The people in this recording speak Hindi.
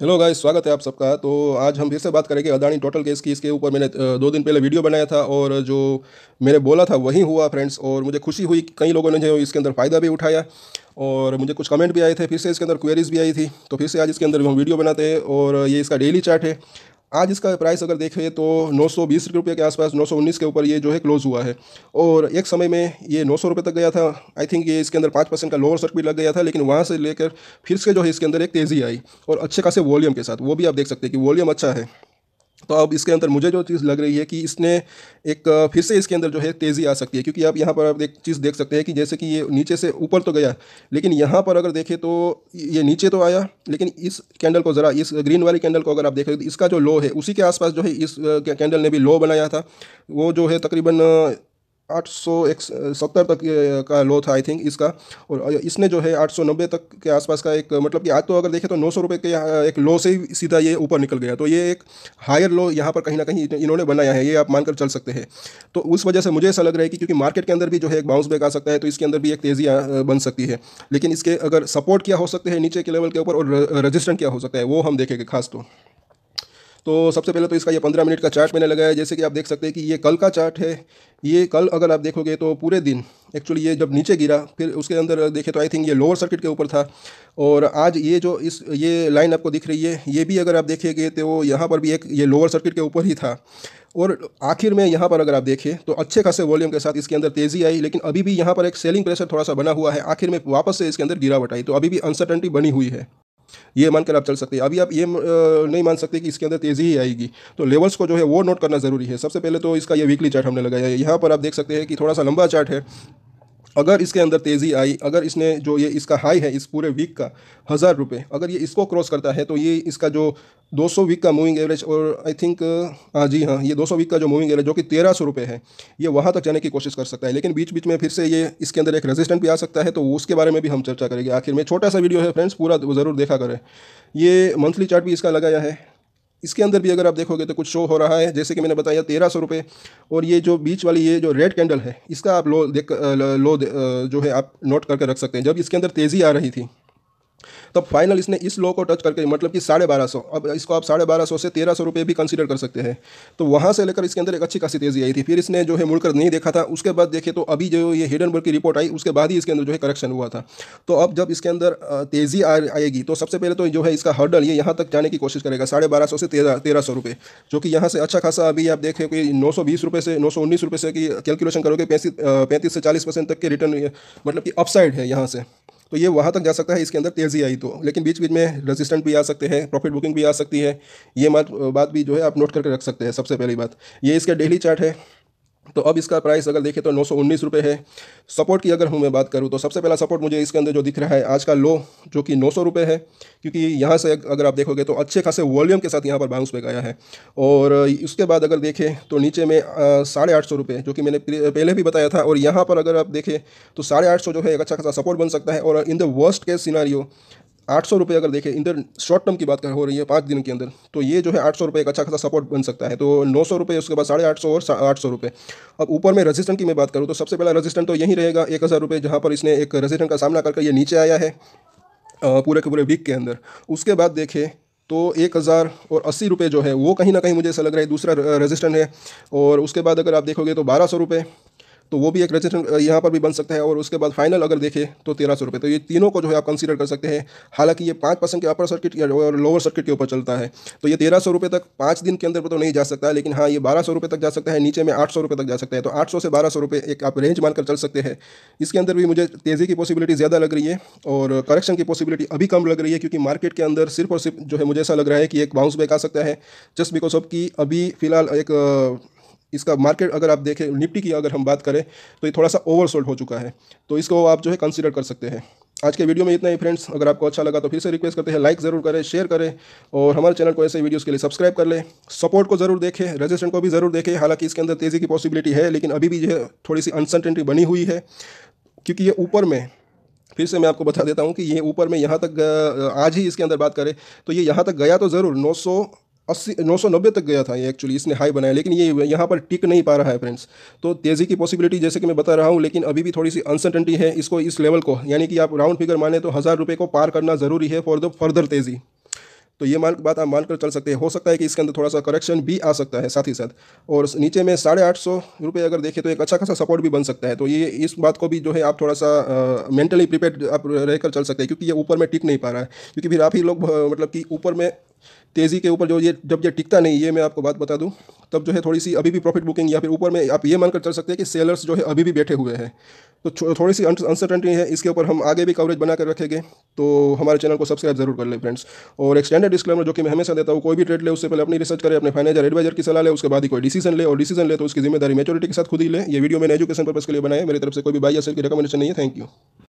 हेलो गाइस स्वागत है आप सबका तो आज हम फिर से बात करेंगे अदानी टोटल केस की इसके ऊपर मैंने दो दिन पहले वीडियो बनाया था और जो मैंने बोला था वही हुआ फ्रेंड्स और मुझे खुशी हुई कई लोगों ने जो इसके अंदर फ़ायदा भी उठाया और मुझे कुछ कमेंट भी आए थे फिर से इसके अंदर क्वेरीज भी आई थी तो फिर से आज इसके अंदर हम वीडियो बनाते हैं और ये इसका डेली चार्ट है आज इसका प्राइस अगर देखें तो नौ सौ बीस रुपये के आसपास नौ सौ उन्नीस के ऊपर ये जो है क्लोज़ हुआ है और एक समय में ये नौ सौ रुपये तक गया था आई थिंक ये इसके अंदर पाँच परसेंट का लोअर सर्किट लग गया था लेकिन वहाँ से लेकर फिर से जो है इसके अंदर एक तेज़ी आई और अच्छे खासे वॉल्यूम के साथ वो भी आप देख सकते हैं कि वॉल्यूम अच्छा है तो अब इसके अंदर मुझे जो चीज़ लग रही है कि इसने एक फिर से इसके अंदर जो है तेज़ी आ सकती है क्योंकि आप यहाँ पर आप एक चीज़ देख सकते हैं कि जैसे कि ये नीचे से ऊपर तो गया लेकिन यहाँ पर अगर देखें तो ये नीचे तो आया लेकिन इस कैंडल को ज़रा इस ग्रीन वाली कैंडल को अगर आप देखें तो इसका जो लो है उसी के आसपास जो है इस कैंडल ने भी लो बनाया था वो जो है तकरीबन आठ सौ एक सत्तर तक का लो था आई थिंक इसका और इसने जो है आठ सौ नब्बे तक के आसपास का एक मतलब कि आज तो अगर देखें तो नौ सौ रुपये के एक लो से ही सीधा ये ऊपर निकल गया तो ये एक हायर लो यहाँ पर कहीं ना कहीं इन्होंने बनाया है ये आप मानकर चल सकते हैं तो उस वजह से मुझे ऐसा लग रहा है कि क्योंकि मार्केट के अंदर भी जो है एक बाउंस बैक आ सकता है तो इसके अंदर भी एक तेज़ी बन सकती है लेकिन इसके अगर सपोर्ट क्या हो सकते हैं नीचे के लेवल के ऊपर और रजिस्टर क्या हो सकता है वो हम देखेंगे खास तो तो सबसे पहले तो इसका ये पंद्रह मिनट का चार्ट मैंने लगाया जैसे कि आप देख सकते हैं कि ये कल का चार्ट है ये कल अगर आप देखोगे तो पूरे दिन एक्चुअली ये जब नीचे गिरा फिर उसके अंदर देखे तो आई थिंक ये लोअर सर्किट के ऊपर था और आज ये जो इस ये लाइन आपको दिख रही है ये भी अगर आप देखेंगे तो यहाँ पर भी एक ये लोअर सर्किट के ऊपर ही था और आखिर में यहाँ पर अगर आप देखें तो अच्छे खासे वॉल्यूम के साथ इसके अंदर तेज़ी आई लेकिन अभी भी यहाँ पर एक सेलिंग प्रेशर थोड़ा सा बना हुआ है आखिर में वापस से इसके अंदर गिरावट आई तो अभी भी अनसर्टनटी बनी हुई है ये मान कर आप चल सकते हैं अभी आप ये नहीं मान सकते कि इसके अंदर तेज़ी ही आएगी तो लेवल्स को जो है वो नोट करना ज़रूरी है सबसे पहले तो इसका ये वीकली चार्ट हमने लगाया है यहाँ पर आप देख सकते हैं कि थोड़ा सा लंबा चार्ट है अगर इसके अंदर तेज़ी आई अगर इसने जो ये इसका हाई है इस पूरे वीक का हज़ार रुपये अगर ये इसको क्रॉस करता है तो ये इसका जो 200 वीक का मूविंग एवरेज और आई थिंक हाँ जी हाँ ये 200 वीक का जो मूविंग एवरेज जो कि तेरह सौ रुपये है ये वहाँ तक जाने की कोशिश कर सकता है लेकिन बीच बीच में फिर से ये इसके अंदर एक रेजिस्टेंट भी आ सकता है तो उसके बारे में भी हम चर्चा करेंगे आखिर में छोटा सा वीडियो है फ्रेंड्स पूरा ज़रूर देखा करें ये मंथली चार्ट भी इसका लगाया है इसके अंदर भी अगर आप देखोगे तो कुछ शो हो रहा है जैसे कि मैंने बताया तेरह सौ रुपये और ये जो बीच वाली ये जो रेड कैंडल है इसका आप लो देख लो जो है आप नोट करके रख सकते हैं जब इसके अंदर तेज़ी आ रही थी तब फाइनल इसने इस लो को टच करके मतलब कि साढ़े बारह सौ अब इसको आप साढ़े बारह सौ से तेरह सौ रुपये भी कंसिडर कर सकते हैं तो वहाँ से लेकर इसके अंदर एक अच्छी खासी तेज़ी आई थी फिर इसने जो है मुड़कर नहीं देखा था उसके बाद देखे तो अभी जो ये हिडनबर्ग की रिपोर्ट आई उसके बाद ही इसके अंदर जो है करेक्शन हुआ था तो अब जब इसके अंदर तेज़ी आएगी तो सबसे पहले तो जो है इसका हर्डल ये यहाँ तक जाने की कोशिश करेगा साढ़े बारह सौ से तेरह तेरह सौ रुपये जो कि यहाँ से अच्छा खासा अभी आप देखें कि नौ सौ बीस रुपये से नौ सौ उन्नीस रुपये से कि कैलकुलेशन करोगे पैंतीस पैंतीस से चालीस परसेंट तक के रिटर्न मतलब कि अपसाइड है यहाँ से तो ये वहाँ तक जा सकता है इसके अंदर तेज़ी आई तो लेकिन बीच बीच में रेजिस्टेंट भी आ सकते हैं प्रॉफिट बुकिंग भी आ सकती है ये बात भी जो है आप नोट करके रख सकते हैं सबसे पहली बात ये इसका डेली चार्ट है तो अब इसका प्राइस अगर देखें तो नौ सौ है सपोर्ट की अगर हूँ मैं बात करूँ तो सबसे पहला सपोर्ट मुझे इसके अंदर जो दिख रहा है आज का लो जो कि नौ सौ है क्योंकि यहाँ से अगर आप देखोगे तो अच्छे खासे वॉल्यूम के साथ यहाँ पर बाउंस बैक गया है और उसके बाद अगर देखें तो नीचे में साढ़े आठ सौ जो कि मैंने पहले भी बताया था और यहाँ पर अगर आप देखें तो साढ़े आठ सौ जो है एक अच्छा खासा सपोर्ट बन सकता है और in the worst case scenario आठ सौ रुपये अगर देखें इधर शॉर्ट टर्म की बात कर हो रही है पाँच दिन के अंदर तो ये जो है आठ सौ रुपये एक अच्छा खासा सपोर्ट बन सकता है तो नौ सौ रुपये उसके बाद साढ़े आठ सौ और आठ सौ रुपये अब ऊपर में रजिस्टेंट की मैं बात करूँ तो सबसे पहला रजिस्टेंट तो यही रहेगा एक हज़ार रुपये जहाँ पर इसने एक रजिस्टेंट का सामना करके ये नीचे आया है पूरे के पूरे वीक के अंदर उसके बाद देखें तो एक हज़ार और अस्सी रुपये जो है वो कहीं ना कहीं मुझे ऐसा लग रहा है दूसरा रजिस्टेंट है और उसके बाद अगर आप देखोगे तो बारह सौ रुपये तो वो भी एक रजिस्ट्रेशन यहाँ पर भी बन सकता है और उसके बाद फाइनल अगर देखें तो तेरह सौ रुपये तो ये तीनों को जो है आप कंसीडर कर सकते हैं हालांकि ये पाँच परसेंट के अपर सर्किट या और लोअर सर्किट के ऊपर चलता है तो ये तेरह सौ रुपये तक पाँच दिन के अंदर पर तो नहीं जा सकता है लेकिन हाँ ये बारह सौ रुपये तक जा सकता है नीचे में आठ सौ रुपये तक जा सकता है तो आठ सौ से बारह सौ रुपये एक आप रेंज मानकर चल सकते हैं इसके अंदर भी मुझे तेज़ी की पॉसिबिलिटी ज़्यादा लग रही है और करेक्शन की पॉसिबिलिटी अभी कम लग रही है क्योंकि मार्केट के अंदर सिर्फ और सिर्फ जो है मुझे ऐसा लग रहा है कि एक बाउंस बैक आ सकता है जस्ट बिकॉज ऑफ कि अभी फिलहाल एक इसका मार्केट अगर आप देखें निफ्टी की अगर हम बात करें तो ये थोड़ा सा ओवरसोल्ड हो चुका है तो इसको आप जो है कंसिडर कर सकते हैं आज के वीडियो में इतना ही फ्रेंड्स अगर आपको अच्छा लगा तो फिर से रिक्वेस्ट करते हैं लाइक ज़रूर करें शेयर करें और हमारे चैनल को ऐसे वीडियोस के लिए सब्सक्राइब कर लें सपोर्ट को ज़रूर देखें रेजिस्टेंट को भी ज़रूर देखें हालांकि इसके अंदर तेज़ी की पॉसिबिलिटी है लेकिन अभी भी जो है थोड़ी सी अनसर्टेनिटी बनी हुई है क्योंकि ये ऊपर में फिर से मैं आपको बता देता हूँ कि ये ऊपर में यहाँ तक आज ही इसके अंदर बात करें तो ये यहाँ तक गया तो ज़रूर नौ अस्सी नौ सौ नब्बे तक गया था ये एक्चुअली इसने हाई बनाया लेकिन ये यहाँ पर टिक नहीं पा रहा है फ्रेंड्स तो तेज़ी की पॉसिबिलिटी जैसे कि मैं बता रहा हूँ लेकिन अभी भी थोड़ी सी अनसर्टेंटी है इसको इस लेवल को यानी कि आप राउंड फिगर माने तो हज़ार रुपये को पार करना ज़रूरी है फॉर द फर्दर तेज़ी तो ये मान बात आप मानकर चल सकते हैं हो सकता है कि इसके अंदर थोड़ा सा करेक्शन भी आ सकता है साथ ही साथ और नीचे में साढ़े आठ सौ रुपये अगर देखें तो एक अच्छा खासा सपोर्ट भी बन सकता है तो ये इस बात को भी जो है आप थोड़ा सा मेंटली प्रिपेयर आप रहकर चल सकते हैं क्योंकि ये ऊपर में टिक नहीं पा रहा है क्योंकि फिर आप ही लोग मतलब कि ऊपर में तेज़ी के ऊपर जो ये जब ये टिकता नहीं ये मैं आपको बात बता दूँ तब जो है थोड़ी सी अभी भी प्रॉफिट बुकिंग या फिर ऊपर में आप ये मानकर चल सकते हैं कि सेलर्स जो है अभी भी बैठे हुए हैं तो थोड़ी सी अनसर्टेंटी है इसके ऊपर हम आगे भी कवरेज बना कर रखेंगे तो हमारे चैनल को सब्सक्राइब जरूर कर लें फ्रेंड्स और एक्सटेंडेड डिस्क्लेमर जो कि मैं हमेशा देता हूँ कोई भी ट्रेड ले उससे पहले अपनी रिसर्च करें अपने फाइनेंशियल एडवाइजर की सलाह ले उसके बाद ही कोई डिसीजन ले और डिसीजन ले तो उसकी जिम्मेदारी मेचोरिटी के साथ खुद ही ले ये वीडियो मैंने एजुकेशन पर्पस के लिए बनाया मेरी तरफ से कोई भी बाई असल की रिकमेंडेशन नहीं है थैंक यू